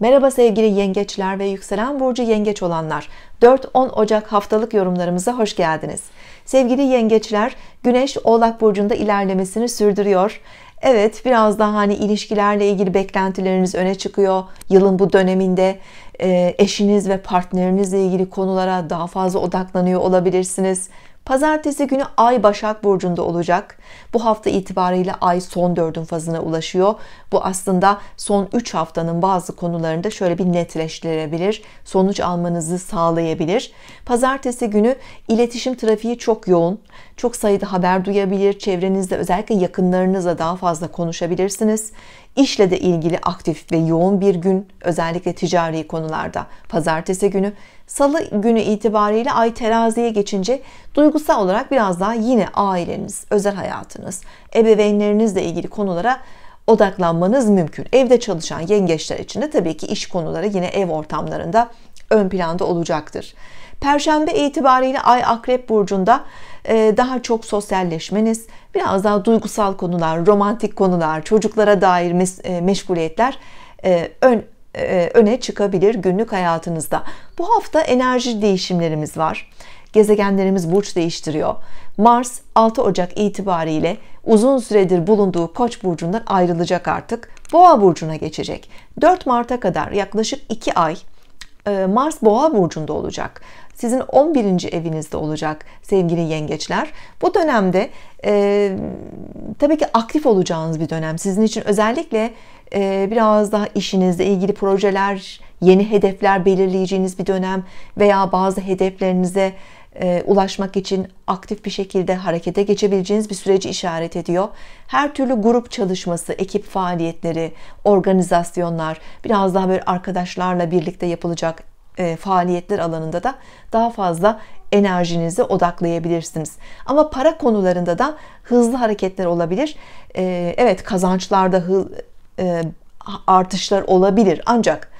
Merhaba sevgili yengeçler ve yükselen burcu yengeç olanlar. 4-10 Ocak haftalık yorumlarımıza hoş geldiniz. Sevgili yengeçler, Güneş Oğlak burcunda ilerlemesini sürdürüyor. Evet, biraz daha hani ilişkilerle ilgili beklentileriniz öne çıkıyor. Yılın bu döneminde eşiniz ve partnerinizle ilgili konulara daha fazla odaklanıyor olabilirsiniz. Pazartesi günü Ay Başak Burcu'nda olacak. Bu hafta itibariyle Ay son dördün fazına ulaşıyor. Bu aslında son 3 haftanın bazı konularında şöyle bir netleştirebilir. Sonuç almanızı sağlayabilir. Pazartesi günü iletişim trafiği çok yoğun. Çok sayıda haber duyabilir. Çevrenizde özellikle yakınlarınızla daha fazla konuşabilirsiniz. İşle de ilgili aktif ve yoğun bir gün özellikle ticari konularda pazartesi günü salı günü itibariyle ay teraziye geçince duygusal olarak biraz daha yine aileniz, özel hayatınız, ebeveynlerinizle ilgili konulara odaklanmanız mümkün. Evde çalışan yengeçler için de tabii ki iş konuları yine ev ortamlarında ön planda olacaktır. Perşembe itibariyle Ay Akrep Burcu'nda ee, daha çok sosyalleşmeniz, biraz daha duygusal konular, romantik konular, çocuklara dair e, meşguliyetler e, ön e, öne çıkabilir günlük hayatınızda. Bu hafta enerji değişimlerimiz var. Gezegenlerimiz burç değiştiriyor. Mars 6 Ocak itibariyle uzun süredir bulunduğu Koç burcundan ayrılacak artık. Boğa burcuna geçecek. 4 Mart'a kadar yaklaşık 2 ay ee, Mars Boğa burcunda olacak. Sizin 11. evinizde olacak sevgili yengeçler. Bu dönemde e, tabii ki aktif olacağınız bir dönem. Sizin için özellikle e, biraz daha işinizle ilgili projeler, yeni hedefler belirleyeceğiniz bir dönem veya bazı hedeflerinize e, ulaşmak için aktif bir şekilde harekete geçebileceğiniz bir süreci işaret ediyor. Her türlü grup çalışması, ekip faaliyetleri, organizasyonlar, biraz daha böyle arkadaşlarla birlikte yapılacak e, faaliyetler alanında da daha fazla enerjinizi odaklayabilirsiniz. Ama para konularında da hızlı hareketler olabilir. E, evet kazançlarda hız, e, artışlar olabilir ancak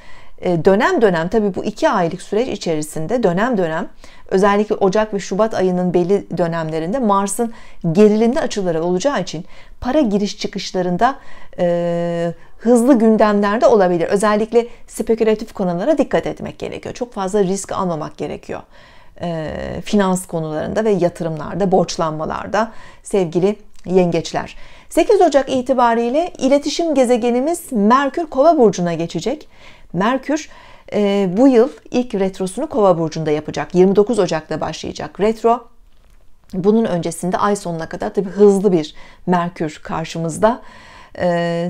e, dönem dönem tabii bu iki aylık süreç içerisinde dönem dönem özellikle Ocak ve Şubat ayının belli dönemlerinde Mars'ın gerilinde açıları olacağı için para giriş çıkışlarında e, hızlı gündemlerde olabilir. Özellikle spekülatif konulara dikkat etmek gerekiyor. Çok fazla risk almamak gerekiyor. E, finans konularında ve yatırımlarda, borçlanmalarda sevgili yengeçler. 8 Ocak itibariyle iletişim gezegenimiz Merkür Kova burcuna geçecek. Merkür e, bu yıl ilk retrosunu Kova burcunda yapacak. 29 Ocak'ta başlayacak retro. Bunun öncesinde ay sonuna kadar tabi hızlı bir Merkür karşımızda.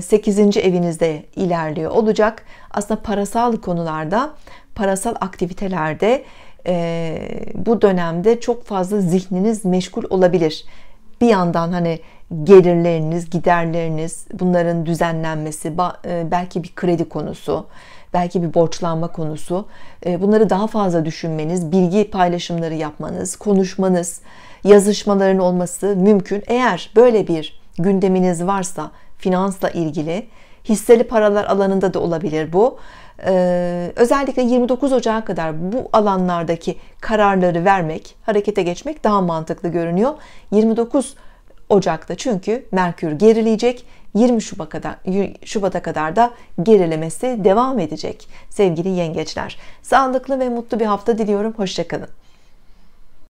8. E, evinizde ilerliyor olacak. Aslında parasal konularda, parasal aktivitelerde e, bu dönemde çok fazla zihniniz meşgul olabilir. Bir yandan hani gelirleriniz, giderleriniz, bunların düzenlenmesi, e, belki bir kredi konusu, belki bir borçlanma konusu. E, bunları daha fazla düşünmeniz, bilgi paylaşımları yapmanız, konuşmanız, yazışmaların olması mümkün. Eğer böyle bir gündeminiz varsa finansla ilgili hisseli paralar alanında da olabilir bu. Ee, özellikle 29 Ocağı kadar bu alanlardaki kararları vermek, harekete geçmek daha mantıklı görünüyor. 29 Ocak'ta çünkü Merkür gerileyecek 20 Şubat'a kadar, Şubat'a kadar da gerilemesi devam edecek sevgili yengeçler. Sağlıklı ve mutlu bir hafta diliyorum. Hoşçakalın.